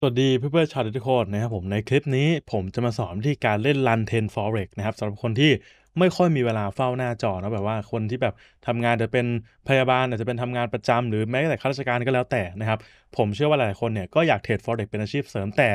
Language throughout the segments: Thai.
สวัสดีเพื่อนๆชาวทุกคนนะครับ ผมในคลิปนี้ผมจะมาสอนวิธีการเล่นลั Run 10 f เร็กนะครับสำหรับคนที่ไม่ค่อยมีเวลาเฝ้าหน้าจอนะแบบว่าคนที่แบบทำงานจะเป็นพยาบาลอาจจะเป็นทำงานประจำหรือแม้แต่ข้าราชการก็แล้วแต่นะครับ ผมเชื่อว่าหลายคนเนี่ย ก็อยากเทรดฟ f เร็กเป็นอาชีพเสริมแต่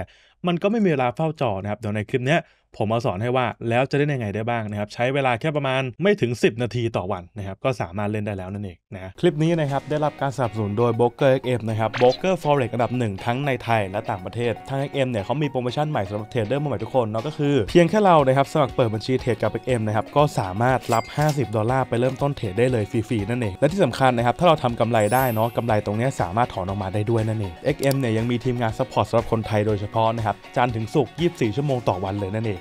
มันก็ไม่มีเวลาเฝ้าจอนะครับเดี๋ยวในคลิปนี้ผมมาสอนให้ว่าแล้วจะเล่นยังไงได้บ้างนะครับ ใช้เวลาแค่ประมาณไม่ถึง 10 นาทีต่อวันนะครับ ก็สามารถเล่นได้แล้วนั่นเองนะคลิปนี้นะครับ ได้รับการสนับสนุนโดย b บ o k e r XM นะครับ b บ o k e r Forex อันดับหนึ่งทั้งในไทยและต่างประเทศทาง XM เนี่ยเขามีโปรโมชั่นใหม่สำหรับเทรดเดอร์มใหม่ทุกคน เนาะก็คือเพียงแค่เรานะครับสมัครเปิดบัญชีเทรดกับ XM นะครับก็สามารถรับ50ดอลลาร์ไปเริ่มต้นเทรดได้เลยฟรีๆนั่นเองและที่สำคัญนะครับถ้าเราทำกำไรได้เนาะกำไรตรงนี้สามารถถอนออกมาได้ด้วยนั่นเอง XM เนี่ยยังมีทีมงานซัพพอร์ตสำหรับคนไทยโดยเฉพาะนะครับจันถึงศุก24 ชั่วโมงต่อวันเลยนั่นเอง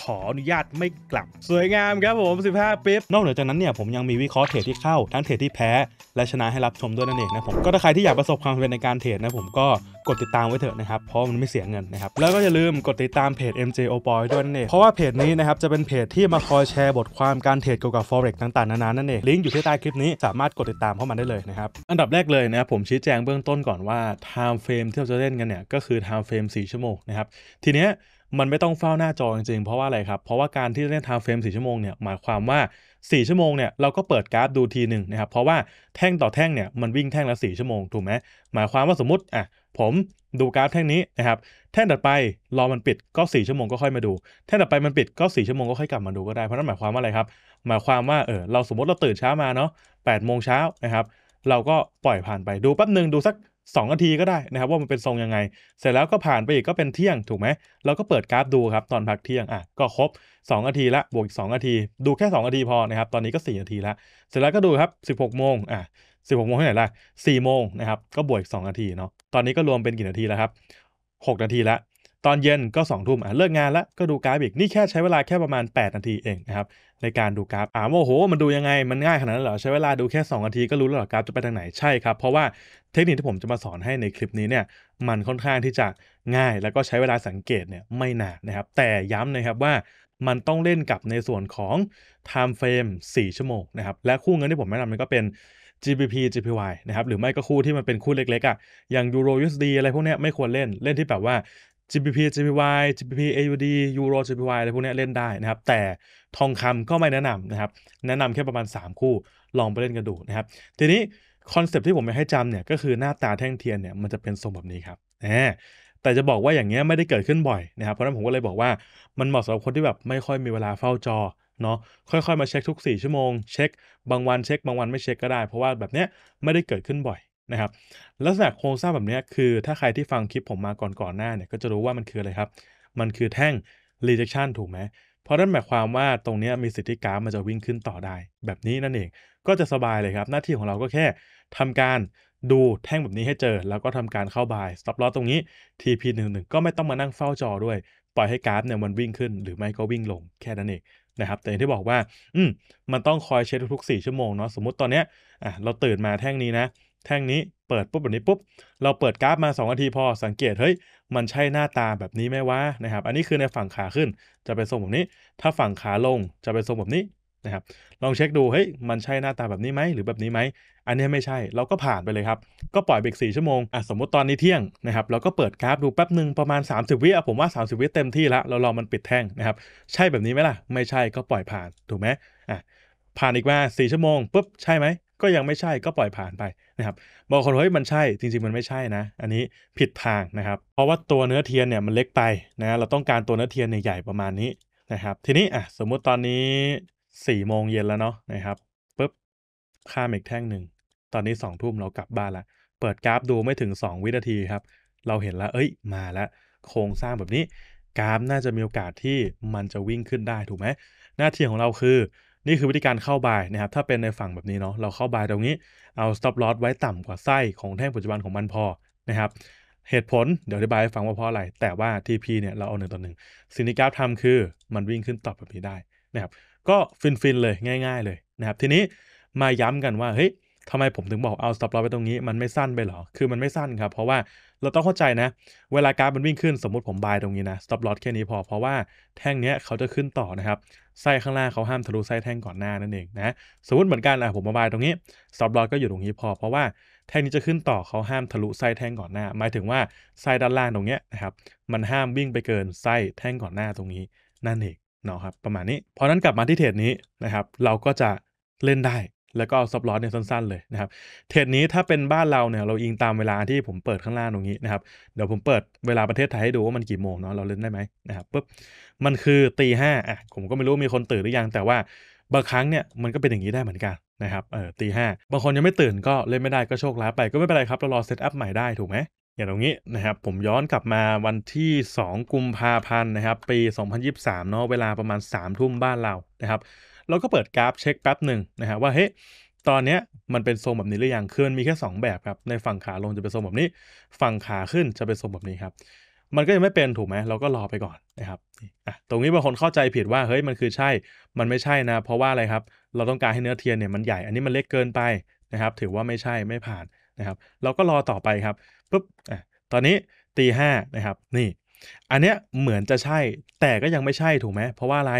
ขออนุญาตไม่กลับ สวยงามครับผม 15ปิ๊บนอกเหนือจากนั้นเนี่ยผมยังมีวิเคราะห์เทรดที่เข้า ทั้งเทรดที่แพ้ และชนะให้รับชมด้วยนั่นเองนะผม ก็ถ้าใครที่อยากประสบความสำเร็จในการเทรดนะผมก็กดติดตามไว้เถอะนะครับ เพราะมันไม่เสียเงินนะครับ แล้วก็อย่าลืมกดติดตามเพจ MJ o p o y ด้วยนั่นเอง เพราะว่าเพจนี้นะครับจะเป็นเพจที่มาคอยแชร์บทความการเทรดเกี่ยวกับ forex ต่าง ๆ นานานั่นเอง ลิงก์อยู่ที่ใต้คลิปนี้สามารถกดติดตามเข้ามาได้เลยนะครับ อันดับแรกเลยนะครับผมชี้แจงเบื้องต้นก่อนว่า time frame ที่เราจะเล่นกันเนี่ยก็คือ time frame 4ชั่วโมงนะครับทีเนี้ยมันไม่ต้องเฝ้าหน้าจอจริง ๆ เพราะว่าอะไรครับ เพราะว่าการที่เล่นทา์เฟรม4ชั่วโมงเนี่ยหมายความว่า 4 ชั่วโมงเนี่ยเราก็เปิดกราฟดูทีหนึ่งนะครับ เพราะว่าแท่งต่อแท่งเนี่ยมันวิ่งแท่งละ4ชั่วโมง ถูกไหมหมายความว่าสมมติอ่ะผมดูกราฟแท่งนี้นะครับแท่งต่อไปรอมันปิดก็ 4 ชั่วโมง ก็ค่อยมาดูแท่งต่อไปมันปิดก็4ชั่วโมงก็ค่อยกลับมาดูก็ได้เพราะนั่นหมายความว่าอะไรครับหมายความว่าเออเราสมมติเราตื่นเช้ามาเนาะ8โมงเช้านะครับเราก็ปล่อยผ่านไปดูแป๊บหนึ่งดูสัก2นาทีก็ได้นะครับ ว่ามันเป็นทรงยังไง เสร็จแล้วก็ผ่านไปอีกก็เป็นเที่ยง ถูกไหมเราก็เปิดกราฟดูครับตอนพักเที่ยงอ่ะก็ครบ2นาทีละบวกอีก2นาที ดูแค่2นาทีพอนะครับ ตอนนี้ก็4นาทีละ เสร็จแล้วก็ดูครับ 16โมงอ่ะ16โมงเท่าไหร่ละ4 โมงนะครับ ก็บวกอีก2นาทีเนาะตอนนี้ก็รวมเป็นกี่นาทีแล้วครับ6นาทีละตอนเย็นก็2องทุ่มอ่เลิกงานแล้วก็ดูกราฟอีก นี่แค่ใช้เวลาแค่ประมาณ8นาทีเองนะครับในการดูกราฟ อ่าโอ้โหมันดูยังไง มันง่ายขนาดนั้นเหรอ ใช้เวลาดูแค่2นาทีก็รู้แล้วหรอกราฟจะไปทางไหน ใช่ครับ เพราะว่าเทคนิคที่ผมจะมาสอนให้ในคลิปนี้เนี่ย มันค่อนข้างที่จะง่ายแล้วก็ใช้เวลาสังเกตเนี่ยไม่นานนะครับแต่ย้ำนะครับว่ามันต้องเล่นกับในส่วนของ time frame 4ชั่วโมงนะครับและคู่เงินที่ผมแนะนำมันก็เป็น GBP GPY นะครับหรือไม่ก็คู่ที่มันเป็นคู่เล็กๆอะ่ะอย่าง Euro USD อะไรพวกเนี้ยไม่ควรเล่นเล่นที่แบบว่า GBP GPY GBP AUD Euro GPY อะไรพวกนี้เล่นได้นะครับ แต่ทองคำก็ไม่แนะนำนะครับ แนะนำแค่ประมาณ 3 คู่ลองไปเล่นกันดูนะครับ ทีนี้คอนเซปที่ผมอยากให้จำเนี่ย ก็คือหน้าตาแท่งเทียนเนี่ย มันจะเป็นทรงแบบนี้ครับแต่จะบอกว่าอย่างเงี้ยไม่ได้เกิดขึ้นบ่อยนะครับ เพราะนั้นผมก็เลยบอกว่ามันเหมาะสำหรับคนที่แบบไม่ค่อยมีเวลาเฝ้าจอเนาะค่อยๆมาเช็คทุก4ชั่วโมงเช็คบางวันเช็คบางวันไม่เช็คก็ได้ เพราะว่าแบบเนี้ยไม่ได้เกิดขึ้นบ่อยนะครับลักษณะโครงสร้างแบบนี้คือ ถ้าใครที่ฟังคลิปผมมาก่อนก่อนหน้าเนี่ย ก็จะรู้ว่ามันคืออะไรครับ มันคือแท่ง rejection ถูกไหมเพราะนั่นหมายความว่าตรงนี้มีสิทธิกราฟมันจะวิ่งขึ้นต่อได้ แบบนี้นั่นเองก็จะสบายเลยครับ หน้าที่ของเราก็แค่ทำการดูแท่งแบบนี้ให้เจอ แล้วก็ทำการเข้าบายสต็อปล s ตรงนี้ TP 1 1ก็ไม่ต้องมานั่งเฝ้าจอด้วย ปล่อยให้กราฟเนี่ยมันวิ่งขึ้นหรือไม่ก็วิ่งลงแค่นั้นเองนะครับแต่ที่บอกว่า อืมมันต้องคอยเช็คทุกๆ4ชั่วโมงเนาะสมมติตอนเนี้ยอ่ะเราตื่นมาแท่งนี้นะแท่งนี้เปิดปุ๊บแบบนี้ปุ๊บ เราเปิดกราฟมา2นาทีพอสังเกตเฮ้ย มันใช่หน้าตาแบบนี้ไหมวะนะครับอันนี้คือในฝั่งขาขึ้นจะเป็นทรงแบบนี้ ถ้าฝั่งขาลงจะเป็นทรงแบบนี้นะครับ ลองเช็คดูเฮ้ยมันใช่หน้าตาแบบนี้ไหม หรือแบบนี้ไหม อันนี้ไม่ใช่เราก็ผ่านไปเลยครับ ก็ปล่อยเบรกสี่ชั่วโมงอ่ะสมมติตอนนี้เที่ยงนะครับเราก็เปิดกราฟดูแป๊บหนึ่งประมาณ30วิอ่ะผมว่า 30 วิเต็มที่ละเรารอมันปิดแท่งนะครับใช่แบบนี้ไหมล่ะไม่ใช่ก็ปล่อยผ่านถูกไหมอ่ะผ่านอีกว่า 4 ชั่วโมงปุ๊บใช่ไหมก็ยังไม่ใช่ก็ปล่อยผ่านไปนะครับบางคนเฮ้ยมันใช่ จริง ๆมันไม่ใช่นะ อันนี้ผิดทางนะครับ เพราะว่าตัวเนื้อเทียนเนี่ยมันเล็กไปนะเราต้องการตัวเนื้อเทียนใหญ่ประมาณนี้นะครับ ทีนี้อ่ะ สมมุติตอนนี้4ี่โมงเย็นแล้วเนาะนะครับปุ๊บข้ามอีกแท่งหนึ่งตอนนี้2องทุ่มเรากลับบ้านละเปิดกราฟดูไม่ถึง 2 วินาทีครับ เราเห็นแล้ว เอ้ยมาแล้วโครงสร้างแบบนี้ กราฟน่าจะมีโอกาสที่มันจะวิ่งขึ้นได้ถูกไหมหน้าที่ของเราคือนี่คือวิธีการเข้าบายนะครับถ้าเป็นในฝั่งแบบนี้เนาะเราเข้าบายตรงนี้เอา stop loss ไว้ต่ำกว่าไส้ของแท่งปัจจุบันของมันพอนะครับเหตุผลเดี๋ยวอธิบายให้ฟังว่าเพราะอะไรแต่ว่า TP เนี่ยเราเอาหนึ่งต่อหนึ่งสิ่งที่กราฟทำคือมันวิ่งขึ้นตอบแบบนี้ได้นะครับก็ฟิน ๆ เลยง่าย ๆ เลยนะครับทีนี้มาย้ำกันว่าเฮ้ยทำไมผมถึงบอกเอาสต็อปลอ s ไว้ตรงนี้มันไม่สั้นไปหรอ คือมันไม่สั้นครับเพราะว่าเราต้องเข้าใจนะ เวลากรารมันวิ่งขึ้นสมมติผมบายตรงนี้นะสต็อปลอ s แค่นี้พอเพราะว่าแท่งเนี้ยเขาจะขึ้นต่อนะครับไส้ข้างล่างเขาห้ามทะลุไส้แท่งก่อนหน้านั่นเองนะสมมติเหมือนกัน่ะผมมาบายตรงนี้สต็อปลอ s ก็อยู่ตรงนี้พอเพราะว่าแท่งนี้จะขึ้นต่อเขาห้ามทะลุไส้แท่งก่อนหน้าหมายถึงว่าไส้ด้านล่างตรงเนี้ยนะครับมันห้ามวิ่งไปเกินไส้แท่งก่อนหน้าตรงนี้ นั่นเองเนาะครับประมาณนี้ เพราะนั้นกลับมาที่เทรดนี้นะครับ เราก็จะเล่นได้แล้วก็เอาซับล้อเนี่ยสั้น ๆเลยนะครับเทรดนี้ถ้าเป็นบ้านเราเนี่ยเราอิงตามเวลาที่ผมเปิดข้างล่างตรงนี้นะครับเดี๋ยวผมเปิดเวลาประเทศไทยให้ดูว่ามันกี่โมงเนาะเราเล่นได้ไหมนะครับปุ๊บมันคือตีห้าอ่ะ ผมก็ไม่รู้มีคนตื่นหรือยัง แต่ว่าบางครั้งเนี่ยมันก็เป็นอย่างนี้ได้เหมือนกันนะครับเออตีห้าบางคนยังไม่ตื่นก็เล่นไม่ได้ก็โชคร้ายไปก็ไม่เป็นไรครับเรารอ เซตอัพใหม่ได้ถูกไหมอย่างตรงนี้นะครับผมย้อนกลับมาวันที่ 2กุมภาพันธ์นะครับ ปี 2023เนาะเวลาประมาณ3ทุ่มบ้านเรานะครับเราก็เปิดกราฟ เช็คแป๊บหนึ่งนะฮะว่า เฮ้ยตอนเนี้ยมันเป็นทรงแบบนี้หรือยังคือนมีแค่ 2 แบบครับ ในฝั่งขาลงจะเป็นทรงแบบนี้ฝั่งขาขึ้นจะเป็นทรงแบบนี้ครับมันก็ยังไม่เป็นถูกไหมเราก็รอไปก่อนนะครับอ่ะตรงนี้บางคนเข้าใจผิดว่าเฮ้ยมันคือใช่ มันไม่ใช่นะเพราะว่าอะไรครับ เราต้องการให้เนื้อเทียนเนี่ยมันใหญ่อันนี้มันเล็กเกินไปนะครับถือว่าไม่ใช่ไม่ผ่านนะครับเราก็รอต่อไปครับปุ๊บอ่ะตอนนี้ตีห้านะครับนี่อันเนี้ยเหมือนจะใช่แต่ก็ยังไม่ใช่ถูกไหมเพราะว่าอะไร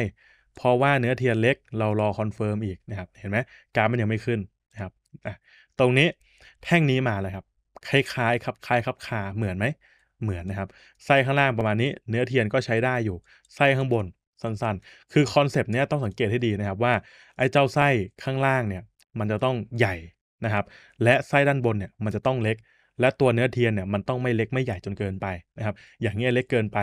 เพราะว่าเนื้อเทียนเล็กเรารอคอนเฟิร์มอีกนะครับเห็นไหมกราฟมันยังไม่ขึ้นนะครับตรงนี้แท่งนี้มาเลยครับคล้ายๆครับคล้ายครับคาเหมือนไหมเหมือนนะครับไส้ข้างล่างประมาณนี้ เนื้อเทียนก็ใช้ได้อยู่ไส้ข้างบนสั้นๆ คือคอนเซปต์เนี้ยต้องสังเกตให้ดีนะครับว่าไอ้เจ้าไส้ข้างล่างเนี่ยมันจะต้องใหญ่นะครับ และไส้ด้านบนเนี่ยมันจะต้องเล็กและตัวเนื้อเทียนเนี่ยมันต้องไม่เล็กไม่ใหญ่จนเกินไปนะครับ อย่างเงี้ยเล็กเกินไป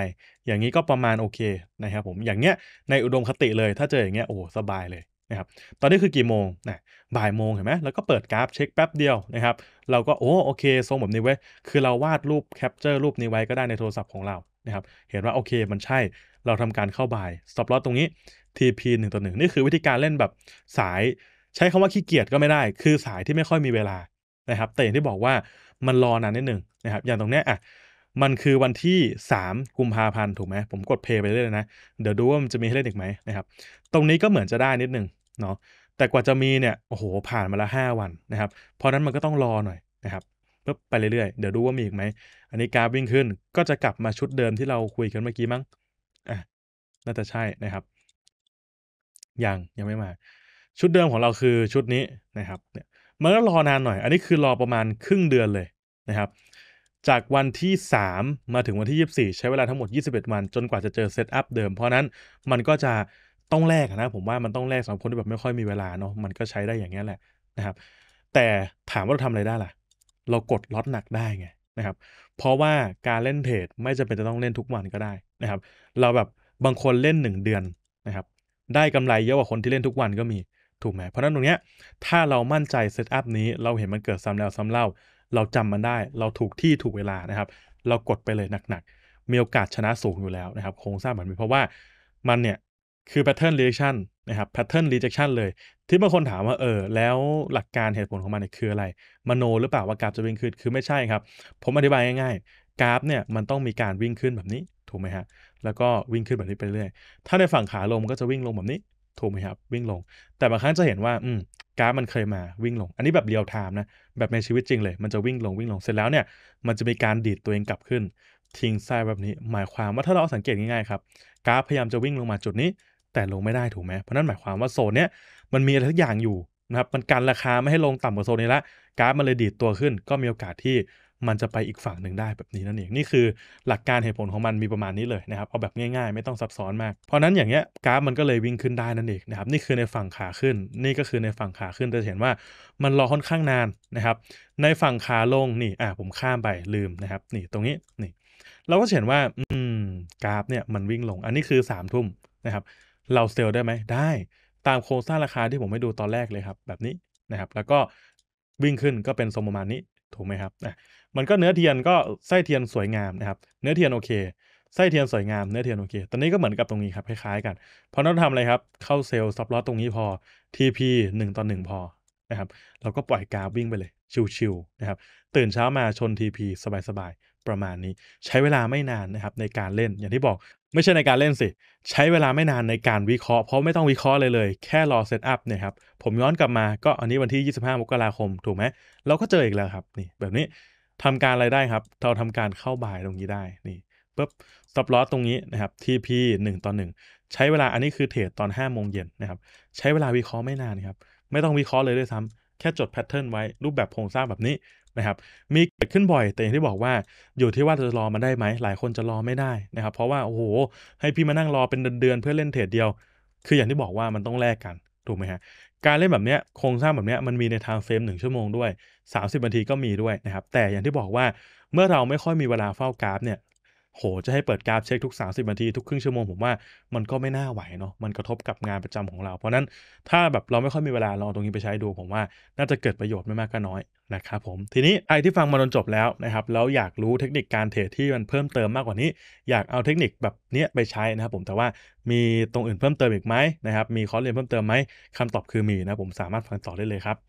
อย่างนี้ก็ประมาณโอเคนะครับผม อย่างเงี้ยในอุดมคติเลยถ้าเจออย่างเงี้ยโอ้สบายเลยนะครับ ตอนนี้คือกี่โมงนะบ่ายโมงเห็นไหมแล้วก็เปิดกราฟเช็คแป๊บเดียวนะครับ เราก็โอ้โอเคทรงแบบนี้ไว้ คือเราวาดรูปแคปเจอร์รูปนี้ไว้ก็ได้ในโทรศัพท์ของเรานะครับ เห็นว่าโอเค มันใช่ เราทำการเข้าบ่ายสต็อปลอตตรงนี้ TP 1ต่อ1นี่คือวิธีการเล่นแบบสาย ใช้คำว่าขี้เกียจก็ไม่ได้ คือสายที่ไม่ค่อยมีเวลานะครับแต่อย่างที่บอกว่ามันรอนานนิดหนึ่งนะครับ อย่างตรงเนี้ยอ่ะ มันคือวันที่ 3 กุมภาพันธ์ถูกไหมผมกดเพย์ไปเรื่อยๆนะ เดี๋ยวดูว่ามันจะมีให้เล่นอีกไหมนะครับ ตรงนี้ก็เหมือนจะได้นิดหนึ่งเนาะแต่กว่าจะมีเนี่ยโอ้โหผ่านมาละ5วันนะครับ เพราะนั้นมันก็ต้องรอหน่อยนะครับเพิ่ไปเรื่อยๆเดี๋ยวดูว่ามีอีกไหมอันนี้กราฟวิ่งขึ้นก็จะกลับมาชุดเดิมที่เราคุยกันเมื่อกี้มั้งอ่ะน่าจะใช่นะครับยังยังไม่มาชุดเดิมของเราคือชุดนี้นะครับ เนี่ยมันก็รอนานหน่อย อันนี้คือรอประมาณครึ่งเดือนเลยนะครับ จากวันที่ 3 มาถึงวันที่ 24 ใช้เวลาทั้งหมด 21 วัน จนกว่าจะเจอเซตอัพเดิมเพราะนั้นมันก็จะต้องแลกนะ ผมว่ามันต้องแลกสำหรับคนที่แบบไม่ค่อยมีเวลาเนาะมันก็ใช้ได้อย่างนี้แหละนะครับ แต่ถามว่าเราทำอะไรได้ล่ะ เรากดล็อตหนักได้ไงนะครับ เพราะว่าการเล่นเทรดไม่จำเป็นจะต้องเล่นทุกวันก็ได้นะครับ เราแบบบางคนเล่น 1 เดือนนะครับ ได้กำไรเยอะกว่าคนที่เล่นทุกวันก็มีถูกไหม เพราะนั้นตรงเนี้ยถ้าเรามั่นใจเซตอัพนี้เราเห็นมันเกิดซ้ำแล้วซ้ำเล่า เราจำมันได้ เราถูกที่ถูกเวลานะครับ เรากดไปเลยหนักๆ มีโอกาสชนะสูงอยู่แล้วนะครับโครงสร้างแบบนี้เพราะว่ามันเนี่ย คือ pattern rejection นะครับ pattern rejection เลย ที่บางคนถามว่าเออแล้วหลักการเหตุผลของมันเนี่ยคืออะไรมโนหรือเปล่า ว่ากราฟจะวิ่งขึ้นคือไม่ใช่ครับผมอธิบายง่ายๆกราฟเนี่ยมันต้องมีการวิ่งขึ้นแบบนี้ถูกไหมฮะแล้วก็วิ่งขึ้นแบบนี้ไปเรื่อยถ้าในฝั่งขาลงก็จะวิ่งลงแบบนี้ถูกไหมครับ วิ่งลง แต่บางครั้งจะเห็นว่าอืมกราฟมันเคยมาวิ่งลง อันนี้แบบเรียลไทม์นะแบบในชีวิตจริงเลย มันจะวิ่งลงวิ่งลงเสร็จแล้วเนี่ยมันจะมีการดีดตัวเองกลับขึ้น ทิ้งไซด์แบบนี้หมายความว่าถ้าเราสังเกตง่ายๆครับกราฟพยายามจะวิ่งลงมาจุดนี้ แต่ลงไม่ได้ถูกไหมเพราะนั่นหมายความว่าโซนเนี้ยมันมีอะไรทุกอย่างอยู่นะครับมันกันราคาไม่ให้ลงต่ำกว่าโซนนี้ละกราฟมันเลยดีดตัวขึ้น ก็มีโอกาสที่มันจะไปอีกฝั่งหนึ่งได้แบบนี้นั่นเองนี่คือหลักการเหตุผลของมันมีประมาณนี้เลยนะครับเอาแบบง่ายๆไม่ต้องซับซ้อนมาก เพราะนั้นอย่างเงี้ยกราฟมันก็เลยวิ่งขึ้นได้นั่นเองนะครับนี่คือในฝั่งขาขึ้น นี่ก็คือในฝั่งขาขึ้นจะเห็นว่ามันรอค่อนข้างนานนะครับ ในฝั่งขาลงนี่อ่าผมข้ามไปลืมนะครับ นี่ตรงนี้นี่ เราก็เห็นว่า อืมกราฟเนี่ยมันวิ่งลงอันนี้คือ3ามทุ่มนะครับ เราเซลได้ไหมได้ ตามโครงสร้างราคาที่ผมไม่ดูตอนแรกเลยครับ แบบนี้นะครับ แล้วก็วิ่งขึ้นก็เป็นทรงประมาณนี้ถูกไหมครับมันก็เนื้อเทียนก็ไส้เทียนสวยงามนะครับเนื้อเทียนโอเคไส้เทียนสวยงาม เนื้อเทียนโอเคตอนนี้ก็เหมือนกับตรงนี้ครับคล้ายๆกันเพราะเราทำอะไรครับเข้าเซลล์ซับล็อตตรงนี้พอ TP 1ต่อ1พอนะครับเราก็ปล่อยกราฟวิ่งไปเลย ชิวๆนะครับตื่นเช้ามาชน TP สบายๆประมาณนี้ ใช้เวลาไม่นานนะครับในการเล่นอย่างที่บอก ไม่ใช่ในการเล่นสิใช้เวลาไม่นานในการวิเคราะห์เพราะไม่ต้องวิเคราะห์เลยเลยแค่รอเซตอัพเนี่ยครับผมย้อนกลับมาก็อันนี้วันที่ 25มกราคม ถูกไหมเราก็เจออีกแล้วครับ นี่แบบนี้ทำการอะไรได้ครับ เราทำการเข้าบ่ายตรงนี้ได้นี่ปุ๊บสต็อปลอสตรงนี้นะครับ TP 1 ต่อ 1 ใช้เวลาอันนี้คือเทรดตอน5โมงเย็นนะครับ ใช้เวลาวิเคราะห์ไม่นานครับ ไม่ต้องวิเคราะห์เลยด้วยซ้ำแค่จดแพทเทิร์นไว้รูปแบบโครงสร้างแบบนี้นะครับ มีเกิดขึ้นบ่อย แต่อย่างที่บอกว่าอยู่ที่ว่าจะรอมาได้ไหม หลายคนจะรอไม่ได้นะครับ เพราะว่าโอ้โหให้พี่มานั่งรอเป็นเดือนเพื่อเล่นเทรดเดียว คืออย่างที่บอกว่ามันต้องแลกกันถูกไหมฮะการเล่นแบบเนี้ยโครงสร้างแบบเนี้ยมันมีในทางเฟรมหนึ่งชั่วโมงด้วย 30นาทีก็มีด้วยนะครับ แต่อย่างที่บอกว่าเมื่อเราไม่ค่อยมีเวลาเฝ้ากราฟเนี่ยโหจะให้เปิดกราฟเช็คทุก 30นาทีทุกครึ่งชั่วโมงผมว่ามันก็ไม่น่าไหวเนาะมันกระทบกับงานประจำของเรา เพราะนั้นถ้าแบบเราไม่ค่อยมีเวลาลองตรงนี้ไปใช้ดูผมว่า น่าจะเกิดประโยชน์ไม่มากก็น้อยนะครับผม ทีนี้ใครที่ฟังมาจนจบแล้วนะครับแล้วอยากรู้เทคนิคการเทรดที่มันเพิ่มเติมมากกว่านี้ อยากเอาเทคนิคแบบเนี้ยไปใช้นะครับผมแต่ว่ามีตรงอื่นเพิ่มเติมอีกไหมนะครับมีคอร์สเรียนเพิ่มเติมไหมคำตอบคือมีนะผมสามารถฟังต่อได้เลยครับ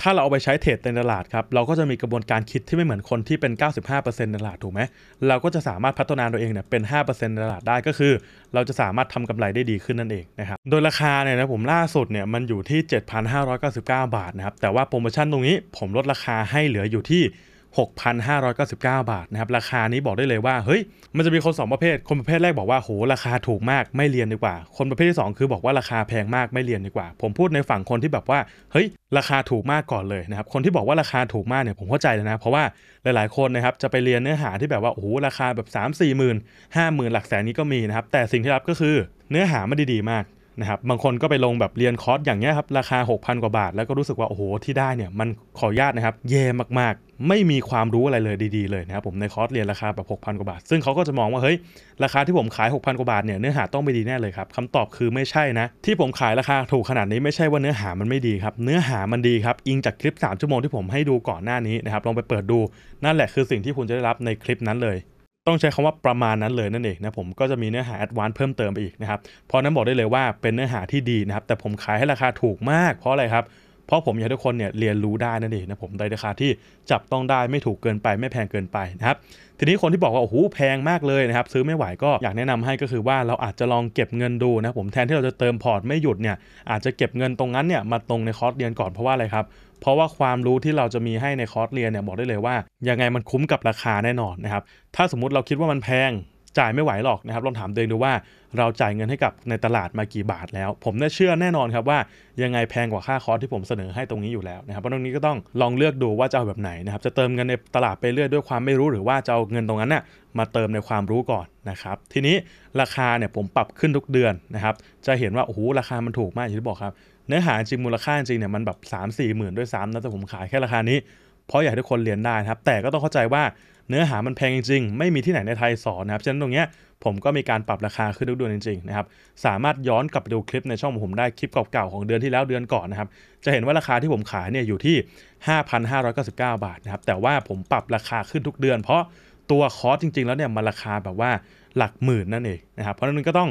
ถ้าเราเอาไปใช้เทรดในตลาดครับ เราก็จะมีกระบวนการคิดที่ไม่เหมือนคนที่เป็น 95%ตลาดถูกไหมเราก็จะสามารถพัฒนาตัวเองเนี่ยเป็น5%ตลาดได้ก็คือ เราจะสามารถทำกำไรได้ดีขึ้นนั่นเองนะครับ โดยราคาเนี่ยนะผมล่าสุดเนี่ยมันอยู่ที่ 7,599 บาทนะครับแต่ว่าโปรโมชั่นตรงนี้ผมลดราคาให้เหลืออยู่ที่6,599 บาทนะครับราคานี้บอกได้เลยว่าเฮ้ยมันจะมีคน2ประเภท คนประเภทแรกบอกว่าโหราคาถูกมากไม่เรียนดีกว่า คนประเภทที่ 2 คือบอกว่าราคาแพงมากไม่เรียนดีกว่า ผมพูดในฝั่งคนที่แบบว่าเฮ้ยราคาถูกมากก่อนเลยนะครับคนที่บอกว่าราคาถูกมากเนี่ยผมเข้าใจเลยนะเพราะว่าหลายๆ คนนะครับจะไปเรียนเนื้อหาที่แบบว่าโอ้โหราคาแบบ3 4มสี่หมื่นห้าหมื่นหลักแสนนี้ก็มีนะครับแต่สิ่งที่รับก็คือเนื้อหาไม่ดีๆมากนะครับบางคนก็ไปลงแบบเรียนคอร์สอย่างเงี้ยครับราคา 6,000 กว่าบาท แล้วก็รู้สึกว่าโอ้โหที่ได้เนี่ยมันขออนุญาตนะครับเย่มากไม่มีความรู้อะไรเลยดีๆเลยนะครับผมในคอร์สเรียนราคาแบบ6,000 กว่าบาท ซึ่งเขาก็จะมองว่าเฮ้ยราคาที่ผมขาย 6,000 กว่าบาท เนี่ยเนื้อหาต้องไม่ดีแน่เลยครับคำตอบคือไม่ใช่นะ ที่ผมขายราคาถูกขนาดนี้ไม่ใช่ว่าเนื้อหามันไม่ดีครับ เนื้อหามันดีครับอิงจากคลิป3ชั่วโมงที่ผมให้ดูก่อนหน้านี้นะครับลองไปเปิดดูนั่นแหละคือสิ่งที่คุณจะได้รับในคลิปนั้นเลย ต้องใช้คำว่าประมาณนั้นเลยนั่นเองนะผมก็จะมีเนื้อหาแอดวานซ์เพิ่มเติมไปอีกนะครับเพราะนั้นบอกได้เลยว่าเป็นเนื้อหาที่ดีนะครับแต่ผมขายให้ราคาถูกมาก เพราะอะไรครับเพราะผมอยากให้ทุกคนเนี่ยเรียนรู้ได้นั่นเองนะผมในราคาที่จับต้องได้ไม่ถูกเกินไป ไม่แพงเกินไปนะครับทีนี้คนที่บอกว่าโอ้โหแพงมากเลยนะครับซื้อไม่ไหวก็อยากแนะนำให้ก็คือว่าเราอาจจะลองเก็บเงินดูนะผมแทนที่เราจะเติมพอร์ตไม่หยุดเนี่ยอาจจะเก็บเงินตรงนั้นเนี่ยมาตรงในคอร์สเรียนก่อนเพราะว่าอะไรครับเพราะว่าความรู้ที่เราจะมีให้ในคอร์สเรียนเนี่ยบอกได้เลยว่า ยังไงมันคุ้มกับราคาแน่นอนนะครับ ถ้าสมมุติเราคิดว่ามันแพงจ่ายไม่ไหวหรอกนะครับลองถามตัวเองดูว่าเราจ่ายเงินให้กับในตลาดมากี่บาทแล้ว ผมเชื่อแน่นอนครับว่ายังไงแพงกว่าค่าคอร์สที่ผมเสนอให้ตรงนี้อยู่แล้วนะครับเพราะตรงนี้ก็ต้องลองเลือกดูว่าจะเอาแบบไหนนะครับจะเติมเงินในตลาดไปเรื่อยด้วยความไม่รู้หรือว่าจะเอาเงินตรงนั้นนะ่ะมาเติมในความรู้ก่อนนะครับทีนี้ราคาเนี่ยผมปรับขึ้นทุกเดือนนะครับจะเห็นว่าโอ้โหราคามันถูกมากอย่างที่บอกครับเนื้อหาจริงมูลค่าจริงเนี่ยมันแบบ3 4มื่นด้วยซ้ำนะแต่ผมขายแค่ราคานี้เพราะอยากให้ทุกคนเรียนได้นะครับแต่ก็ต้องเข้าใจว่าเนื้อหามันแพงจริงๆไม่มีที่ไหนในไทยสอนนะครับฉะนั้นตรงเนี้ยผมก็มีการปรับราคาขึ้นทุกเดือนจริงๆนะครับสามารถย้อนกลับไปดูคลิปในช่องของผมได้คลิปเก่าๆของเดือนที่แล้วเดือนก่อนนะครับจะเห็นว่าราคาที่ผมขายเนี่ยอยู่ที่ 5,599 บาทนะครับแต่ว่าผมปรับราคาขึ้นทุกเดือน เพราะตัวคอร์สจริงๆแล้วเนี่ยมันราคาแบบว่าหลักหมื่นนั่นเองนะครับเพราะนั้นก็ต้อง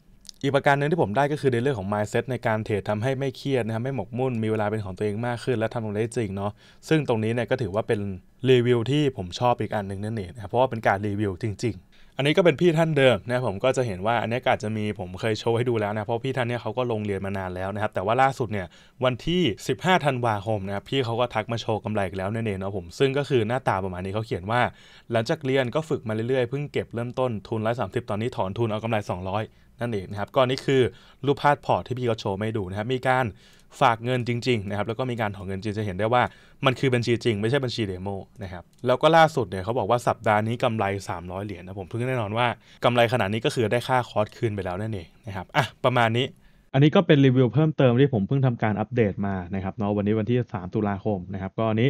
อีกประการหนึ่งที่ผมได้ก็คือในเรื่องของ mindset ในการเทรดทำให้ไม่เครียดนะครับไม่หมกมุ่นมีเวลาเป็นของตัวเองมากขึ้น และทำลงได้จริงเนาะซึ่งตรงนี้เนี่ยก็ถือว่าเป็นรีวิวที่ผมชอบอีกอันหนึ่งนั่นเองนะครับเพราะว่าเป็นการรีวิวจริงๆอันนี้ก็เป็นพี่ท่านเดิมนะผมก็จะเห็นว่าอันนี้อาจจะมีผมเคยโชว์ให้ดูแล้วนะเพราะพี่ท่านเนี่ยเขาก็ลงเรียนมานานแล้วนะครับแต่ว่าล่าสุดเนี่ยวันที่ 15ธันวาคมนะครับพี่เขาก็ทักมาโชว์กำไรกแล้วน่นเเนาะผมซึ่งก็คือหน้าตาประมาณนี้เขาเขียนว่า หลังจากเรียนก็ฝึกมาเรื่อยๆเพิ่งเก็บเริ่มต้นทุนร้อยสาตอนนี้ถอนทุนเอากำไร 200 นั่นเองนะครับก็นี่คือรูปภาพพอร์ตที่พี่เขาโชว์ไม่ดูนะครับมีการฝากเงินจริงๆนะครับแล้วก็มีการถอนเงินจริงจะเห็นได้ว่ามันคือบัญชีจริงไม่ใช่บัญชีเดโมนะครับแล้วก็ล่าสุดเนี่ยเขาบอกว่าสัปดาห์นี้กำไร 300 เหรียญนะผมเพิ่งแน่นอนว่า กำไรขนาดนี้ก็คือได้ค่าคอร์สคืนไปแล้วนั่นเองนะครับอ่ะประมาณนี้อันนี้ก็เป็นรีวิวเพิ่มเติมที่ผมเพิ่งทำการอัปเดตมานะครับเนาะวันนี้วันที่ 3 ตุลาคมนะครับก็อันนี้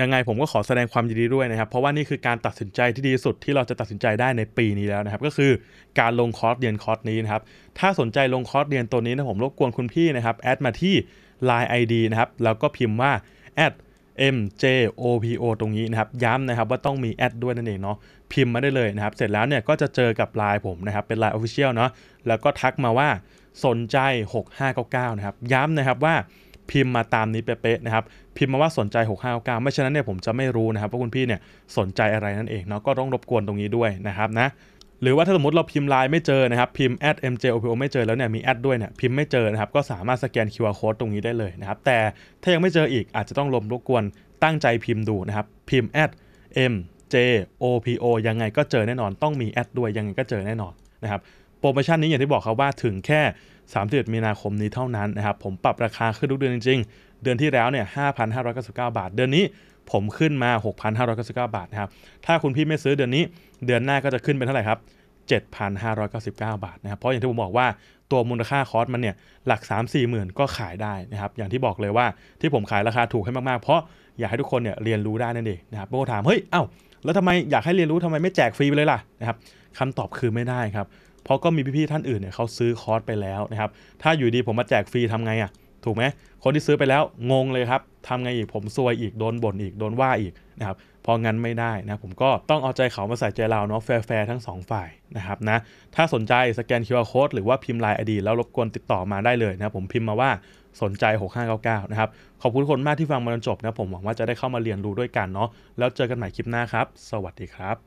ยังไงผมก็ขอแสดงความยินดีด้วยนะครับเพราะว่านี่คือการตัดสินใจที่ดีสุดที่เราจะตัดสินใจได้ในปีนี้แล้วนะครับก็คือการลงคอร์สเรียนคอร์สนี้นะครับถ้าสนใจลงคอร์สเรียนตัวนี้นะผมรบกวนคุณพี่นะครับแอดมาที่ Line ID นะครับแล้วก็พิมพ์ว่า mjopo ตรงนี้นะครับย้ำนะครับว่าต้องมีแอดด้วยนั่นเองเนาะพิมพ์มาได้เลยนะครับ เสร็จแล้วเนี่ยก็จะเจอกับไลน์ผมนะครับเป็นไลน์ออฟฟิเชียลเนาะแล้วก็ทักมาว่าสนใจ6599นะครับย้ำนะครับว่าพิมพ์มาตามนี้เป๊ะๆนะครับพิมพ์มาว่าสนใจ6599ไม่ฉะนั้นเนี่ยผมจะไม่รู้นะครับว่าคุณพี่เนี่ยสนใจอะไรนั่นเองเนาะก็ต้องรบกวนตรงนี้ด้วยนะครับนะหรือว่าถ้าสมมติเราพิมพ์ไลน์ไม่เจอนะครับ พิมพ์ mjopo ไม่เจอแล้วเนี่ยมีแอดด้วยเนี่ยพิมพ์ไม่เจอนะครับก็สามารถสแกน QR code ตรงนี้ได้เลยนะครับ แต่ถ้ายังไม่เจออีกอาจจะต้องลมรบกวนตั้งใจพิมพ์ดูนะครับพิมพ์ mjopo ยังไงก็เจอแน่นอน ต้องมีแอดด้วยยังไงก็เจอแน่นอนนะครับโปรโมชั่นนี้อย่างที่บอกครับว่าถึงแค่31 มีนาคมนี้เท่านั้นนะครับผมปรับราคาขึ้นทุกเดือนจริง ๆ เดือนที่แล้วเนี่ย5,599 บาทเดือนนี้ผมขึ้นมา6,599 บาทนะครับถ้าคุณพี่ไม่ซื้อเดือนนี้เดือนหน้าก็จะขึ้นเป็นเท่าไหร่ครับ 7,599 บาทนะครับเพราะอย่างที่ผมบอกว่าตัวมูลค่าคอร์สมันเนี่ยหลัก 3 4มหมื่นก็ขายได้นะครับอย่างที่บอกเลยว่าที่ผมขายราคาถูกให้มากๆเพราะอยากให้ทุกคนเนี่ยเรียนรู้ได้นั่นเองนะครับบางคนถามเฮ้ยเอ้าแล้วทำไมอยากให้เรียนรู้ทำไมไม่แจกฟรีไปเลยล่ะนะครับคำตอบคือไม่ได้ครับเพราะก็มีพี่ๆท่านอื่นเนี่ยเขาซื้อคอร์สไปแล้วนะครับ ถ้าอยู่ดีผมมาแจกฟรีทำไงอะ่ะ ถูกไหม คนที่ซื้อไปแล้วงงเลยครับ ทำไงอีก ผมซวยอีก โดนบ่นอีก โดนว่าอีกนะครับ พองั้นไม่ได้นะผมก็ต้องเอาใจเขามาใส่ใจเราเนาะแฟร์ๆทั้ง2ฝ่ายนะครับนะ ถ้าสนใจสแกน QR Code หรือว่าพิมพ์ไลน์ไอดีแล้วรบกวนติดต่อมาได้เลยนะผมพิมพ์มาว่าสนใจ6599นะครับขอบคุณคนมากที่ฟังมาจนจบนะผมหวังว่าจะได้เข้ามาเรียนรู้ด้วยกันเนาะแล้วเจอกันใหม่คลิปหน้าครับ สวัสดีครับ